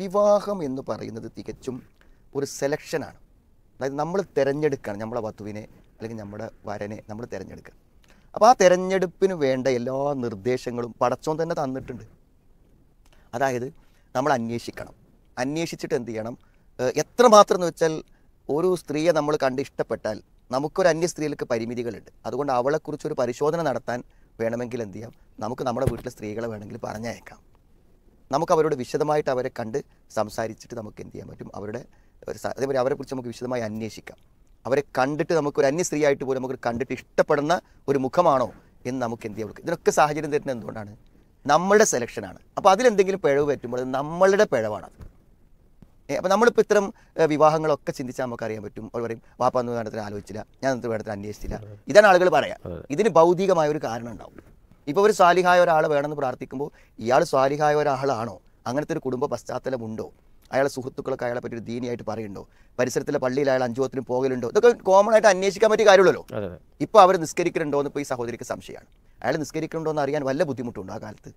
വിവാഹം എന്ന് പറയുന്നത് തികച്ചും ഒരു സെലക്ഷനാണ് അതായത് നമ്മൾ തിരഞ്ഞെടുക്കുകയാണ് നമ്മളെ വധുവിനെ അല്ലെങ്കിൽ നമ്മുടെ വരനെ നമ്മൾ തിരഞ്ഞെടുക്കുക അപ്പോൾ ആ തിരഞ്ഞെടുപ്പിന് വേണ്ട എല്ലാ നിർദ്ദേശങ്ങളും പടച്ചോൻ തന്നെ തന്നിട്ടുണ്ട് അതായത് നമ്മൾ അന്വേഷിക്കണം അന്വേഷിച്ചിട്ട് എന്ത് ചെയ്യണം എത്രമാത്രം എന്ന് വെച്ചാൽ ഒരു സ്ത്രീയെ നമ്മൾ കണ്ട് ഇഷ്ടപ്പെട്ടാൽ നമുക്കൊരു അന്യ സ്ത്രീകൾക്ക് പരിമിതികളുണ്ട് അതുകൊണ്ട് അവളെക്കുറിച്ചൊരു പരിശോധന നടത്താൻ വേണമെങ്കിൽ എന്ത് ചെയ്യാം നമുക്ക് നമ്മുടെ വീട്ടിലെ സ്ത്രീകളെ വേണമെങ്കിൽ പറഞ്ഞയക്കാം നമുക്ക് അവരോട് വിശദമായിട്ട് അവരെ കണ്ട് സംസാരിച്ചിട്ട് നമുക്ക് എന്ത് ചെയ്യാൻ പറ്റും അവരുടെ ഒരു അതേപോലെ അവരെക്കുറിച്ച് നമുക്ക് വിശദമായി അന്വേഷിക്കാം അവരെ കണ്ടിട്ട് നമുക്കൊരു അന്യ സ്ത്രീ ആയിട്ട് പോലും നമുക്ക് കണ്ടിട്ട് ഇഷ്ടപ്പെടുന്ന ഒരു മുഖമാണോ എന്ന് നമുക്ക് എന്ത് ചെയ്യാം ഇതിനൊക്കെ സാഹചര്യം തരുന്നത് എന്തുകൊണ്ടാണ് നമ്മളുടെ സെലക്ഷനാണ് അപ്പോൾ അതിലെന്തെങ്കിലും പിഴവ് പറ്റുമ്പോൾ നമ്മളുടെ പിഴവാണത് അപ്പോൾ നമ്മളിപ്പോൾ ഇത്തരം വിവാഹങ്ങളൊക്കെ ചിന്തിച്ചാൽ നമുക്കറിയാൻ പറ്റും അവർ പറയും എന്ന് വേണത്തിന് ആലോചിച്ചില്ല ഞാൻ വേണത്തിന് അന്വേഷിച്ചില്ല ഇതാണ് ആളുകൾ പറയാം ഇതിന് ഭൗതികമായ ഒരു കാരണം ഉണ്ടാവും ഇപ്പോൾ ഒരു സ്വാലിഹായ ഒരാൾ വേണമെന്ന് പ്രാർത്ഥിക്കുമ്പോൾ ഇയാൾ സ്വാലിഹായ ഒരാളാണോ അങ്ങനത്തെ ഒരു കുടുംബ പശ്ചാത്തലമുണ്ടോ അയാളെ സുഹൃത്തുക്കളൊക്കെ അയാളെ പറ്റി ഒരു ദീനിയായിട്ട് പറയുന്നുണ്ടോ പരിസരത്തിലെ പള്ളിയിൽ അയാൾ അഞ്ചുവത്തിനും പോകലുണ്ടോ ഇതൊക്കെ കോമൺ ആയിട്ട് അന്വേഷിക്കാൻ പറ്റിയ കാര്യമുള്ളൂ ഇപ്പോൾ അവർ നിസ്കരിക്കുന്നുണ്ടോ എന്ന് ഇപ്പോൾ ഈ സഹോദരിക്ക് സംശയമാണ് അയാൾ നിസ്കരിക്കുന്നുണ്ടോ എന്ന് അറിയാൻ വല്ല ബുദ്ധിമുട്ടുണ്ടോ ആ കാലത്ത്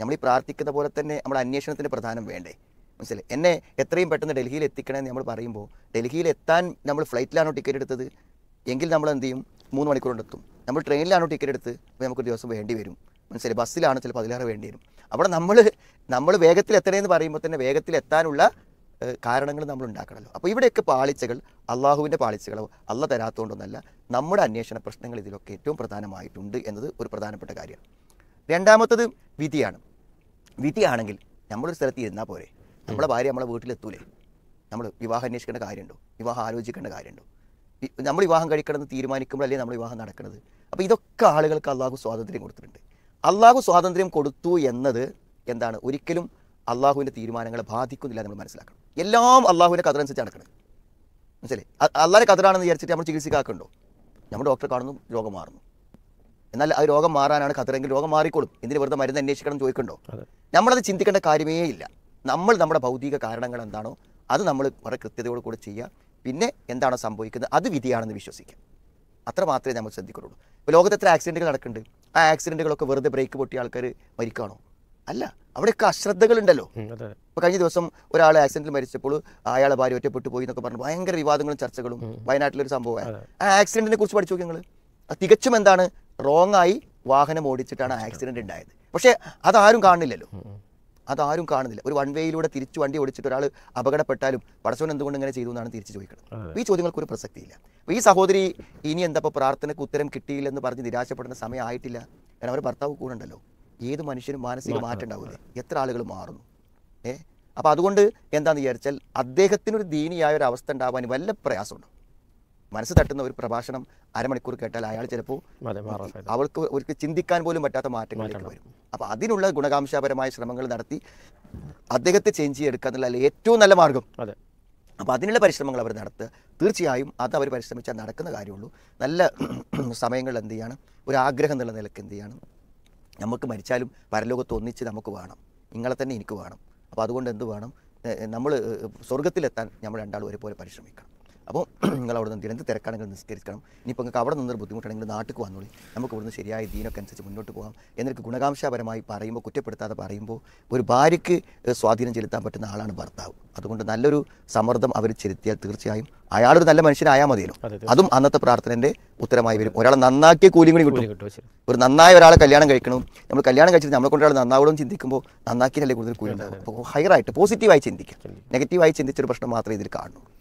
നമ്മൾ ഈ പ്രാർത്ഥിക്കുന്ന പോലെ തന്നെ നമ്മുടെ അന്വേഷണത്തിന് പ്രധാനം വേണ്ടേ മനസ്സിലായി എന്നെ എത്രയും പെട്ടെന്ന് ഡൽഹിയിൽ എത്തിക്കണമെന്ന് നമ്മൾ പറയുമ്പോൾ ഡൽഹിയിൽ എത്താൻ നമ്മൾ ഫ്ലൈറ്റിലാണോ ടിക്കറ്റ് എടുത്തത് എങ്കിൽ നമ്മൾ എന്ത് ചെയ്യും മൂന്ന് മണിക്കൂർ എത്തും നമ്മൾ ട്രെയിനിലാണ് ടിക്കറ്റ് എടുത്ത് അപ്പോൾ നമുക്കൊരു ദിവസം വേണ്ടി വരും മനസ്സിലായി ബസ്സിലാണ് ചിലപ്പോൾ പതിനാറ് വേണ്ടി വരും അവിടെ നമ്മൾ നമ്മൾ വേഗത്തിൽ എത്തണേന്ന് പറയുമ്പോൾ തന്നെ വേഗത്തിൽ എത്താനുള്ള കാരണങ്ങൾ നമ്മൾ ഉണ്ടാക്കണമല്ലോ അപ്പോൾ ഇവിടെയൊക്കെ പാളിച്ചകൾ അള്ളാഹുവിൻ്റെ പാളിച്ചകളോ അല്ല തരാത്തതുകൊണ്ടൊന്നല്ല നമ്മുടെ അന്വേഷണ പ്രശ്നങ്ങൾ ഇതിലൊക്കെ ഏറ്റവും പ്രധാനമായിട്ടുണ്ട് എന്നത് ഒരു പ്രധാനപ്പെട്ട കാര്യമാണ് രണ്ടാമത്തത് വിധിയാണ് വിധിയാണെങ്കിൽ നമ്മളൊരു സ്ഥലത്ത് ഇരുന്നാൽ പോരെ നമ്മുടെ ഭാര്യ നമ്മളെ വീട്ടിലെത്തൂലേ നമ്മൾ വിവാഹം അന്വേഷിക്കേണ്ട കാര്യമുണ്ടോ വിവാഹം ആലോചിക്കേണ്ട കാര്യമുണ്ടോ നമ്മൾ വിവാഹം കഴിക്കണമെന്ന് തീരുമാനിക്കുമ്പോൾ അല്ലെങ്കിൽ നമ്മൾ വിവാഹം നടക്കുന്നത് അപ്പോൾ ഇതൊക്കെ ആളുകൾക്ക് അള്ളാഹു സ്വാതന്ത്ര്യം കൊടുത്തിട്ടുണ്ട് അള്ളാഹു സ്വാതന്ത്ര്യം കൊടുത്തു എന്നത് എന്താണ് ഒരിക്കലും അള്ളാഹുവിൻ്റെ തീരുമാനങ്ങളെ ബാധിക്കുന്നില്ല നമ്മൾ മനസ്സിലാക്കണം എല്ലാം അള്ളാഹുവിൻ്റെ കഥനനുസരിച്ച് നടക്കുന്നത് മനസ്സിലെ അള്ളാഹിൻ്റെ കഥറാണെന്ന് വിചാരിച്ചിട്ട് നമ്മൾ ചികിത്സിക്കാക്കുന്നുണ്ടോ നമ്മൾ ഡോക്ടറെ കാണുന്നു രോഗം മാറുന്നു എന്നാൽ ആ രോഗം മാറാനാണ് കഥറെങ്കിൽ രോഗം മാറിക്കോളും എന്തിന് വെറുതെ മരുന്ന് അന്വേഷിക്കണം ചോദിക്കണ്ടോ നമ്മളത് ചിന്തിക്കേണ്ട കാര്യമേ ഇല്ല നമ്മൾ നമ്മുടെ ഭൗതിക കാരണങ്ങൾ എന്താണോ അത് നമ്മൾ വളരെ കൃത്യതയോട് കൂടെ ചെയ്യുക പിന്നെ എന്താണ് സംഭവിക്കുന്നത് അത് വിധിയാണെന്ന് വിശ്വസിക്കാം അത്ര മാത്രമേ നമ്മൾ ശ്രദ്ധിക്കുള്ളൂ ഇപ്പോൾ ലോകത്ത് എത്ര ആക്സിഡൻറ്റുകൾ നടക്കുന്നുണ്ട് ആ ആക്സിഡൻറ്റുകളൊക്കെ വെറുതെ ബ്രേക്ക് പൊട്ടിയ ആൾക്കാർ മരിക്കുകയാണോ അല്ല അവിടെയൊക്കെ അശ്രദ്ധകളുണ്ടല്ലോ ഇപ്പോൾ കഴിഞ്ഞ ദിവസം ഒരാൾ ആക്സിഡന്റിൽ മരിച്ചപ്പോൾ അയാളെ ഭാര്യ ഒറ്റപ്പെട്ടു പോയി എന്നൊക്കെ പറഞ്ഞു ഭയങ്കര വിവാദങ്ങളും ചർച്ചകളും വയനാട്ടിലൊരു സംഭവമാണ് ആ ആക്സിഡന്റിനെ കുറിച്ച് പഠിച്ചു നോക്കി ഞങ്ങൾ തികച്ചും എന്താണ് റോങ് ആയി വാഹനം ഓടിച്ചിട്ടാണ് ആക്സിഡന്റ് ഉണ്ടായത് പക്ഷേ അതാരും കാണില്ലല്ലോ അതാരും കാണുന്നില്ല ഒരു വൺ വേയിലൂടെ തിരിച്ചു വണ്ടി ഓടിച്ചിട്ട് ഒരാൾ അപകടപ്പെട്ടാലും പടച്ചോൻ എന്തുകൊണ്ട് ഇങ്ങനെ ചെയ്തു എന്നാണ് തിരിച്ചു ചോദിക്കുന്നത് ഈ ചോദ്യങ്ങൾക്ക് ഒരു പ്രസക്തിയില്ല അപ്പോൾ ഈ സഹോദരി ഇനി എന്താ പ്രാർത്ഥനയ്ക്ക് ഉത്തരം കിട്ടിയില്ലെന്ന് പറഞ്ഞ് നിരാശപ്പെടുന്ന സമയമായിട്ടില്ല കാരണം അവർ ഭർത്താവ് കൂടെ ഉണ്ടല്ലോ ഏത് മനുഷ്യനും മാനസിക മാറ്റം ഉണ്ടാവില്ല എത്ര ആളുകൾ മാറുന്നു ഏ അപ്പോൾ അതുകൊണ്ട് എന്താണെന്ന് വിചാരിച്ചാൽ അദ്ദേഹത്തിനൊരു ദീനിയായ ഒരു അവസ്ഥ ഉണ്ടാവാൻ വല്ല പ്രയാസമുണ്ട് മനസ്സ് തട്ടുന്ന ഒരു പ്രഭാഷണം അരമണിക്കൂർ കേട്ടാൽ അയാൾ ചിലപ്പോൾ അവൾക്ക് അവർക്ക് ചിന്തിക്കാൻ പോലും പറ്റാത്ത മാറ്റങ്ങളിലേക്ക് വരും അപ്പോൾ അതിനുള്ള ഗുണകാംക്ഷാപരമായ ശ്രമങ്ങൾ നടത്തി അദ്ദേഹത്തെ ചേഞ്ച് ചെയ്യെടുക്കുക എന്നുള്ള ഏറ്റവും നല്ല മാർഗം അതെ അപ്പോൾ അതിനുള്ള പരിശ്രമങ്ങൾ അവർ നടത്തുക തീർച്ചയായും അത് അവർ പരിശ്രമിച്ചാൽ നടക്കുന്ന കാര്യമുള്ളൂ നല്ല സമയങ്ങളിൽ എന്ത് ചെയ്യാണ് ഒരു ആഗ്രഹം എന്നുള്ള നിലക്ക് എന്ത് ചെയ്യാണ് നമുക്ക് മരിച്ചാലും പരലോകത്ത് ഒന്നിച്ച് നമുക്ക് വേണം നിങ്ങളെ തന്നെ എനിക്ക് വേണം അപ്പോൾ അതുകൊണ്ട് എന്ത് വേണം നമ്മൾ സ്വർഗത്തിലെത്താൻ നമ്മൾ രണ്ടാളും ഒരുപോലെ പരിശ്രമിക്കണം അപ്പോൾ നിങ്ങൾ അവിടെ നിന്ന് തിരക്ക് തിരക്കാണെങ്കിൽ നിസ്കരിക്കണം ഇനിയിപ്പോൾ നിങ്ങൾക്ക് അവിടെ നിന്നൊരു ബുദ്ധിമുട്ടാണെങ്കിൽ നാട്ടിൽ വന്നോളി നമുക്ക് ഇവിടുന്ന് ശരിയായ ദീനൊക്കെ അനുസരിച്ച് മുന്നോട്ട് പോകാം എന്നൊക്കെ ഗുണകാംശപരമായി പറയുമ്പോൾ കുറ്റപ്പെടുത്താതെ പറയുമ്പോൾ ഒരു ഭാര്യയ്ക്ക് സ്വാധീനം ചെലുത്താൻ പറ്റുന്ന ആളാണ് ഭർത്താവ് അതുകൊണ്ട് നല്ലൊരു സമ്മർദ്ദം അവർ ചെലുത്തിയാൽ തീർച്ചയായും അയാളൊരു നല്ല മനുഷ്യനായാൽ മതിയല്ലോ അതും അന്നത്തെ പ്രാർത്ഥനൻ്റെ ഉത്തരമായി വരും ഒരാളെ നന്നാക്കിയ കൂലിയും കൂടി കിട്ടും ഒരു നന്നായ ഒരാളെ കല്യാണം കഴിക്കണം നമ്മൾ കല്യാണം കഴിച്ചിട്ട് നമ്മളെ കൊണ്ട് ഒരാൾ നന്നാവണം ചിന്തിക്കുമ്പോൾ നന്നാക്കിയാലേ കൂടുതൽ കൂലി ഉണ്ടാവും അപ്പോൾ ഹയറായിട്ട് പോസിറ്റീവായി ചിന്തിക്കുക നെഗറ്റീവായി ചിന്തിച്ചൊരു പ്രശ്നം മാത്രമേ ഇതിൽ കാണുള്ളൂ